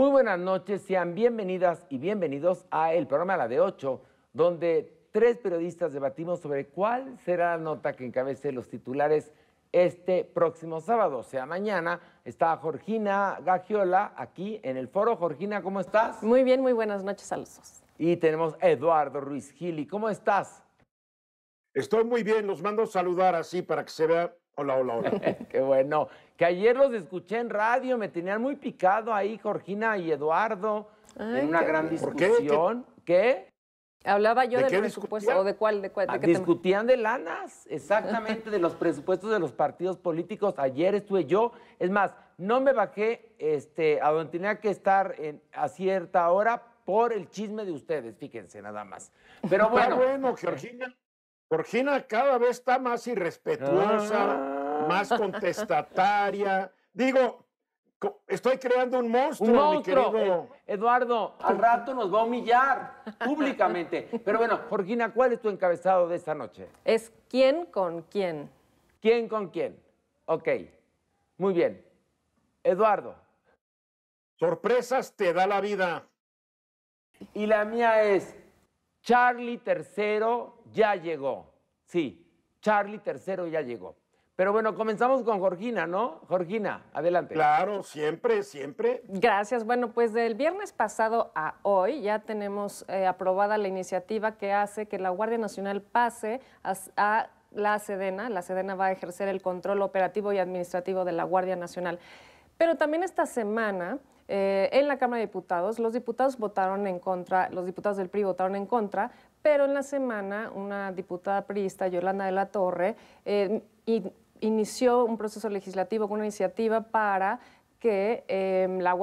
Muy buenas noches, sean bienvenidas y bienvenidos a el programa La de 8, donde tres periodistas debatimos sobre cuál será la nota que encabece los titulares este próximo sábado, o sea, mañana. Está Jorgina Gagiola aquí en el foro. Jorgina, ¿cómo estás? Muy bien, muy buenas noches a los dos. Y tenemos a Eduardo Ruiz Gili, ¿cómo estás? Estoy muy bien, los mando a saludar así para que se vea Hola, hola, hola. Qué bueno. Que ayer los escuché en radio, me tenían muy picado ahí Jorgina y Eduardo en una gran discusión. qué? Hablaba yo del presupuesto, o de cuál, de ah, discutían de lanas, exactamente, de los presupuestos de los partidos políticos. Ayer estuve yo, es más, no me bajé este, a donde tenía que estar a cierta hora por el chisme de ustedes, fíjense nada más. Pero bueno. Está bueno, Georgina. Jorgina cada vez está más irrespetuosa, ah. más contestataria. Digo, estoy creando un monstruo, mi querido. Eduardo. Al rato nos va a humillar públicamente. Pero bueno, Jorgina, ¿cuál es tu encabezado de esta noche? Es quién con quién. ¿Quién con quién? Ok. Muy bien. Eduardo. Sorpresas te da la vida. Y la mía es, Charlie III ya llegó. Sí, Charlie III ya llegó. Pero bueno, comenzamos con Jorgina, ¿no? Jorgina, adelante. Claro, siempre, siempre. Gracias. Bueno, pues del viernes pasado a hoy ya tenemos eh, aprobada la iniciativa que hace que la Guardia Nacional pase a, a la Sedena. La Sedena va a ejercer el control operativo y administrativo de la Guardia Nacional. Pero también esta semana eh, en la Cámara de Diputados, los diputados votaron en contra, los diputados del PRI votaron en contra, pero en la semana una diputada priista, Yolanda de la Torre, eh, inició un proceso legislativo con una iniciativa para que em, la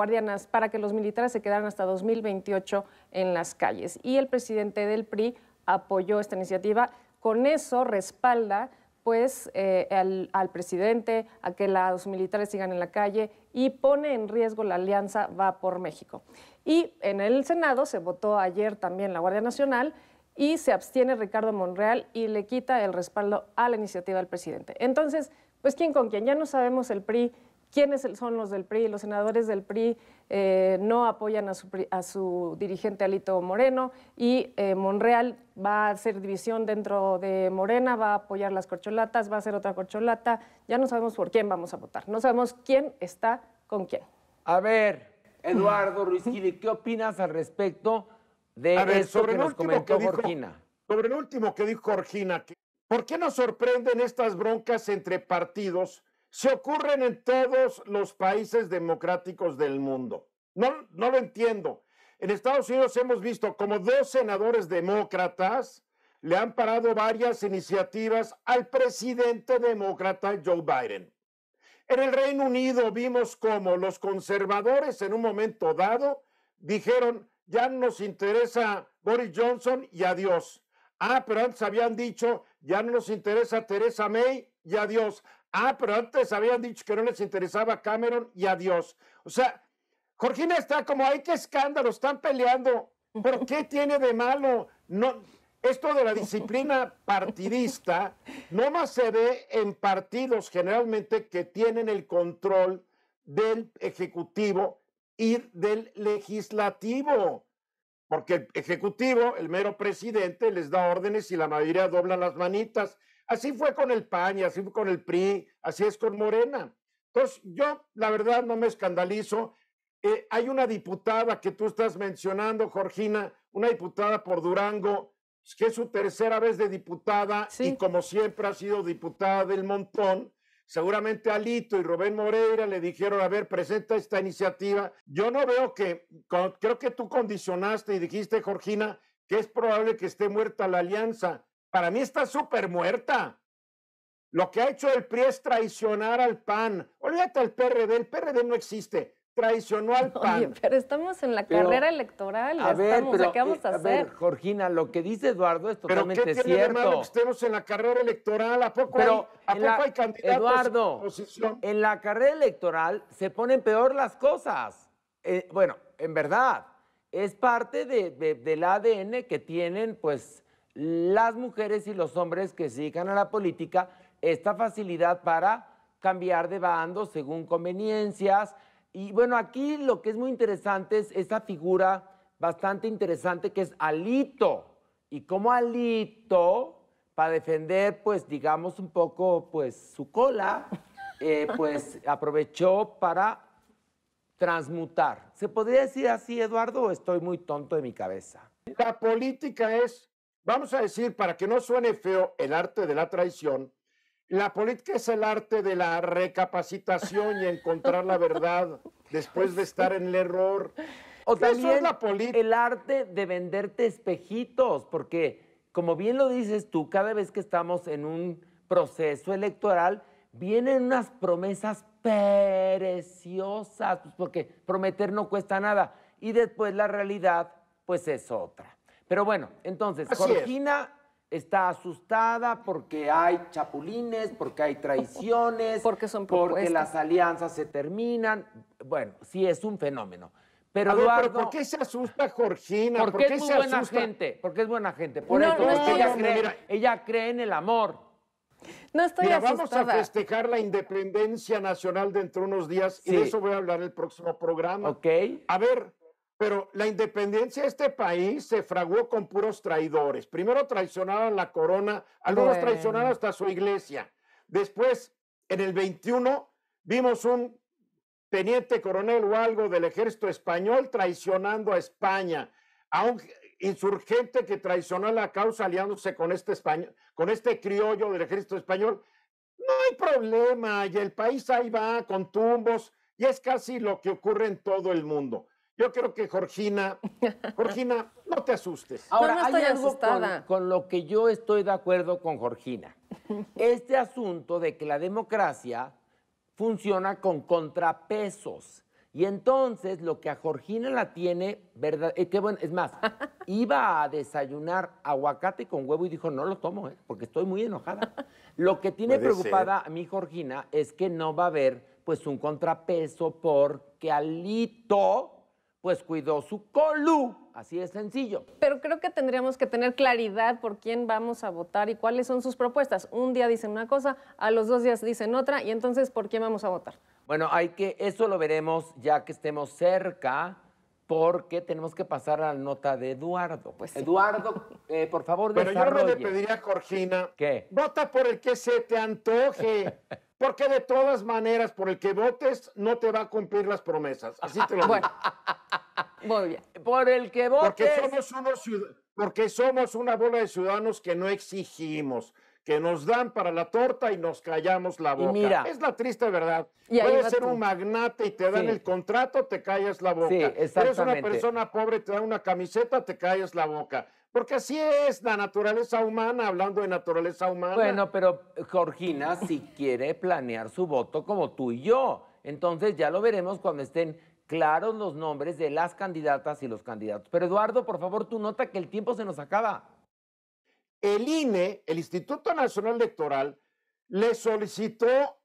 para que los militares se quedaran hasta 2028 en las calles. Y el presidente del PRI apoyó esta iniciativa. Con eso respalda pues eh, al, al, presidente, a que los militares sigan en la calle y pone en riesgo la alianza Va por México. Y en el Senado se votó ayer también la Guardia Nacional y se abstiene Ricardo Monreal y le quita el respaldo a la iniciativa del presidente. Entonces, pues quién con quién, ya no sabemos el PRI quiénes son los del PRI, los senadores del PRI eh, no apoyan a su, dirigente Alito Moreno y eh, Monreal va a hacer división dentro de Morena, va a apoyar las corcholatas, va a hacer otra corcholata, ya no sabemos por quién vamos a votar, no sabemos quién está con quién. A ver, Eduardo Ruiz ¿qué opinas al respecto de eso que nos comentó Sobre lo último que dijo Jorgina, ¿por qué nos sorprenden estas broncas entre partidos? se ocurren en todos los países democráticos del mundo. No, no lo entiendo. En Estados Unidos hemos visto como dos senadores demócratas le han parado varias iniciativas al presidente demócrata Joe Biden. En el Reino Unido vimos como los conservadores en un momento dado dijeron, ya nos interesa Boris Johnson y adiós. Ah, pero antes habían dicho, ya no nos interesa Teresa May y adiós. Ah, pero antes habían dicho que no les interesaba Cameron y a Dios. O sea, Jorgina está como, ay, qué escándalo, están peleando. ¿Por qué tiene de malo? No, esto de la disciplina partidista no más se ve en partidos generalmente que tienen el control del Ejecutivo y del Legislativo. Porque el Ejecutivo, el mero presidente, les da órdenes y la mayoría doblan las manitas Así fue con el PAN así fue con el PRI, así es con Morena. Entonces, yo la verdad no me escandalizo. Eh, hay una diputada que tú estás mencionando, Jorgina, una diputada por Durango, pues, que es su tercera vez de diputada y como siempre ha sido diputada del montón. Seguramente Alito y Rubén Moreira le dijeron, a ver, presenta esta iniciativa. Yo no veo que, creo que tú condicionaste y dijiste, Jorgina, que es probable que esté muerta la alianza. Para mí está súper muerta. Lo que ha hecho el PRI es traicionar al PAN. Olvídate al PRD, el PRD no existe. Traicionó al PAN. pero estamos en la carrera electoral. A ver, ¿qué vamos eh, a, Jorgina, lo que dice Eduardo es totalmente ¿Pero qué tiene cierto. De que estemos en la carrera electoral? ¿A poco, hay, ¿a poco hay candidatos Eduardo, en la carrera electoral se ponen peor las cosas. Eh, bueno, en verdad, es parte del ADN que tienen, pues las mujeres y los hombres que se dedican a la política esta facilidad para cambiar de bando según conveniencias. Y bueno, aquí lo que es muy interesante es esa figura bastante interesante que es Alito. Y como Alito, para defender, pues digamos un poco, pues su cola, eh, pues aprovechó para transmutar. ¿Se podría decir así, Eduardo, o estoy muy tonto de mi cabeza? La política es vamos a decir, para que no suene feo, el arte de la traición, la política es el arte de la recapacitación y encontrar la verdad después de estar en el error. O también es el arte de venderte espejitos, porque como bien lo dices tú, cada vez que estamos en un proceso electoral, vienen unas promesas preciosas, pues, porque prometer no cuesta nada. Y después la realidad, pues es otra. Pero bueno, entonces, Jorgina está asustada porque hay chapulines, porque hay traiciones, porque, son porque las alianzas se terminan. Bueno, sí es un fenómeno. Pero, Eduardo, pero ¿por qué se asusta Jorgina? Porque es buena gente, porque es buena gente. Por eso, porque ella, cree, en el amor. No estoy Mira, asustada. vamos a festejar la independencia nacional dentro de unos días y de eso voy a hablar el próximo programa. Ok. A ver, pero la independencia de este país se fraguó con puros traidores. Primero traicionaron la corona, algunos traicionaron hasta su iglesia. Después, en el 21, vimos un teniente coronel o algo del ejército español traicionando a España, a un insurgente que traicionó la causa aliándose con este, con este criollo del ejército español. No hay problema, y el país ahí va con tumbos, y es casi lo que ocurre en todo el mundo. Yo creo que Jorgina, Jorgina, no te asustes. Ahora, hay algo con, lo que yo estoy de acuerdo con Jorgina. Este asunto de que la democracia funciona con contrapesos. Y entonces lo que a Jorgina la tiene, verdad, eh, qué bueno, es más, iba a desayunar aguacate con huevo y dijo, no lo tomo, eh, porque estoy muy enojada. Lo que tiene preocupada a mí Jorgina es que no va a haber pues un contrapeso porque Alito pues cuidó su colu. Así es sencillo. Pero creo que tendríamos que tener claridad por quién vamos a votar y cuáles son sus propuestas. Un día dicen una cosa, a los dos días dicen otra, y entonces por quién vamos a votar. Bueno, hay que, eso lo veremos ya que estemos cerca, porque tenemos que pasar a la nota de Eduardo. Pues Eduardo, eh, por favor, Pero yo le pediría a Jorgina, ¿Qué? vota por el que se te antoje. Porque de todas maneras, por el que votes, no te va a cumplir las promesas. Así te lo ah, digo. Bueno, por el que votes. Porque somos, una bola de ciudadanos que no exigimos que nos dan para la torta y nos callamos la boca. es la triste verdad. Puedes ser un magnate y te dan el contrato, te callas la boca. Sí, Eres una persona pobre, te dan una camiseta, te callas la boca. Porque así es la naturaleza humana, hablando de naturaleza humana. Bueno, pero Jorgina, si quiere planear su voto como tú y yo. Entonces ya lo veremos cuando estén claros los nombres de las candidatas y los candidatos. Pero Eduardo, por favor, tú nota que el tiempo se nos acaba. El INE, el Instituto Nacional Electoral, le solicitó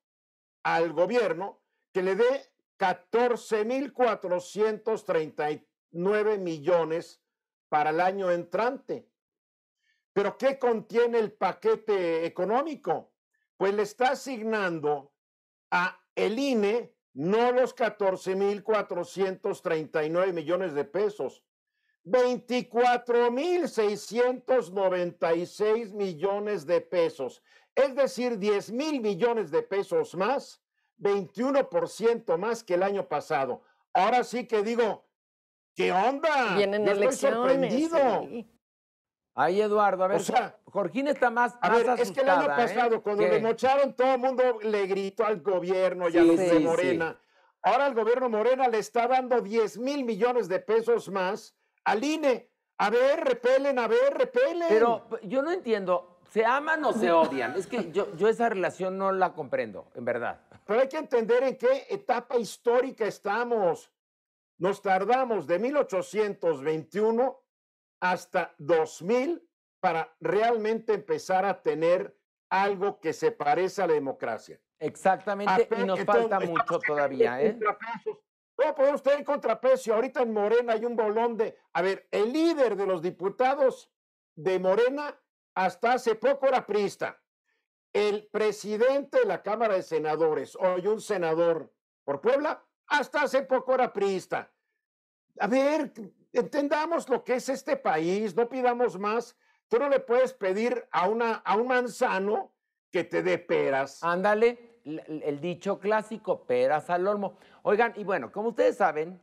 al gobierno que le dé 14.439 millones para el año entrante. Pero ¿qué contiene el paquete económico? Pues le está asignando a el INE no los 14.439 millones de pesos, 24.696 millones de pesos, es decir, 10 mil millones de pesos más, 21% más que el año pasado. Ahora sí que digo, ¿qué onda? Vienen sorprendido. Ahí, Eduardo, a ver, o sea, está más, a ver, Es que el año ¿eh? pasado, cuando le mocharon, todo el mundo le gritó al gobierno y a los Morena. Ahora el gobierno Morena le está dando 10 mil millones de pesos más al INE. A ver, repelen, a ver, repelen. Pero yo no entiendo, ¿se aman o se odian? Es que yo, yo esa relación no la comprendo, en verdad. Pero hay que entender en qué etapa histórica estamos. Nos tardamos de 1821 hasta 2000 para realmente empezar a tener algo que se parece a la democracia. Exactamente, y nos falta mucho todavía. ¿eh? No podemos tener contrapeso. Ahorita en Morena hay un bolón de... A ver, el líder de los diputados de Morena hasta hace poco era priista. El presidente de la Cámara de Senadores, hoy un senador por Puebla, hasta hace poco era priista. A ver, entendamos lo que es este país, no pidamos más. Tú no le puedes pedir a, una, a un manzano que te dé peras. Ándale, el, dicho clásico, peras al olmo. Oigan, y bueno, como ustedes saben,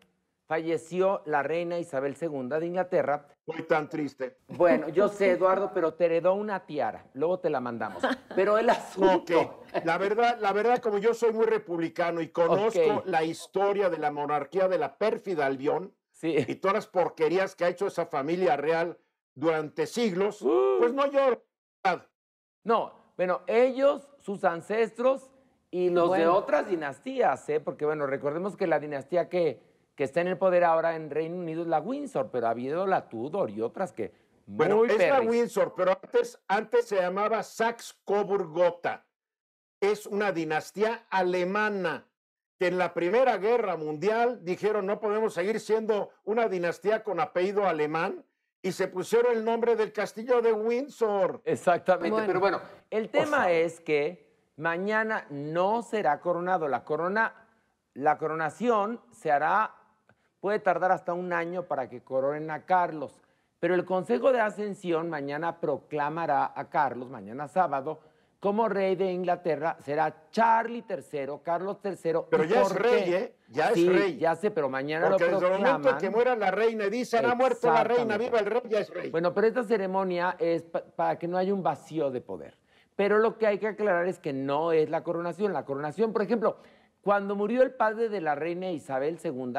falleció la reina Isabel II de Inglaterra. Muy tan triste. Bueno, yo sé, Eduardo, pero te heredó una tiara. Luego te la mandamos. Pero el asunto. La verdad, la verdad, como yo soy muy republicano y conozco la historia de la monarquía de la pérfida Albión, y todas las porquerías que ha hecho esa familia real durante siglos, pues uh. no lloro. No, bueno, ellos, sus ancestros y los de otras dinastías, ¿eh? porque bueno, recordemos que la dinastía que, que está en el poder ahora en Reino Unido es la Windsor, pero ha habido la Tudor y otras que... Bueno, es la Windsor, pero antes, antes se llamaba Saxe-Coburg-Gotha. Es una dinastía alemana que en la Primera Guerra Mundial dijeron no podemos seguir siendo una dinastía con apellido alemán y se pusieron el nombre del castillo de Windsor. Exactamente, pero bueno, el tema es que mañana no será coronado, la corona la coronación se hará puede tardar hasta un año para que coronen a Carlos, pero el Consejo de Ascensión mañana proclamará a Carlos mañana sábado como rey de Inglaterra será Charlie III, Carlos III. Pero ya es rey, ¿eh? Ya es rey. Ya sé, pero mañana lo proclaman. Porque desde el momento que muera la reina y dicen ha muerto la reina, viva el rey, ya es rey. Bueno, pero esta ceremonia es para que no haya un vacío de poder. Pero lo que hay que aclarar es que no es la coronación. La coronación, por ejemplo, cuando murió el padre de la reina Isabel II,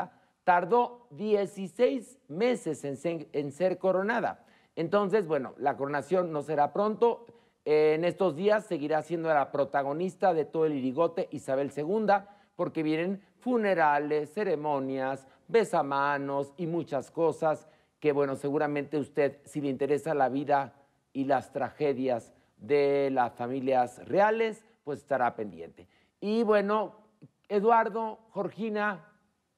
tardó 16 meses en en ser coronada. Entonces, bueno, la coronación no será pronto. En estos días seguirá siendo la protagonista de todo el irigote Isabel II, porque vienen funerales, ceremonias, besamanos y muchas cosas que, bueno, seguramente usted, si le interesa la vida y las tragedias de las familias reales, pues estará pendiente. Y bueno, Eduardo, Jorgina,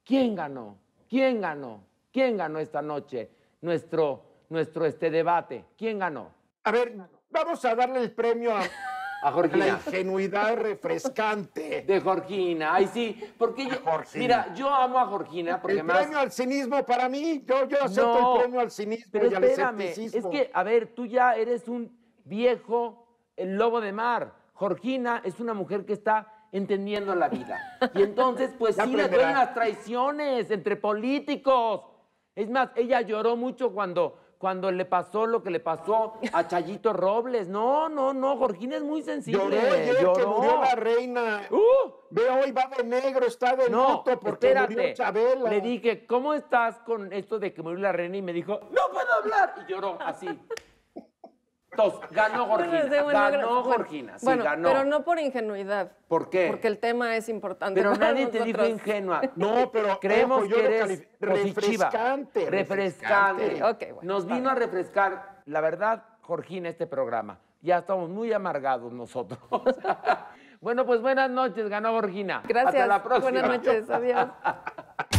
¿quién ganó? ¿Quién ganó? ¿Quién ganó esta noche nuestro, nuestro este debate? ¿Quién ganó? A ver, Vamos a darle el premio a, Jorgina. La ingenuidad refrescante. De Jorgina, ay sí, porque yo, mira, yo amo a Jorgina porque el premio al cinismo para mí, yo, yo acepto el premio al cinismo pero y espérame, al escepticismo. Es que, a ver, tú ya eres un viejo el lobo de mar. Jorgina es una mujer que está entendiendo la vida. Y entonces, pues sí, le las traiciones entre políticos. Es más, ella lloró mucho cuando cuando le pasó lo que le pasó a Chayito Robles. No, no, no, Jorgina es muy sensible. Lloró Lloró. que murió la reina. Uh, Ve hoy va de negro, está de no, luto porque murió Chabela. Le dije, ¿cómo estás con esto de que murió la reina? Y me dijo, no puedo hablar. Y lloró así ganó Gorgina. ganó Gorgina. Sí, ganó. Pero no por ingenuidad. ¿Por qué? Porque el tema es importante. Pero nadie te dijo ingenua. No, pero creemos que eres Refrescante. Refrescante. Nos vino a refrescar, la verdad, Gorgina, este programa. Ya estamos muy amargados nosotros. bueno, pues buenas noches, ganó Gorgina. Gracias. Hasta la próxima. Buenas noches, adiós.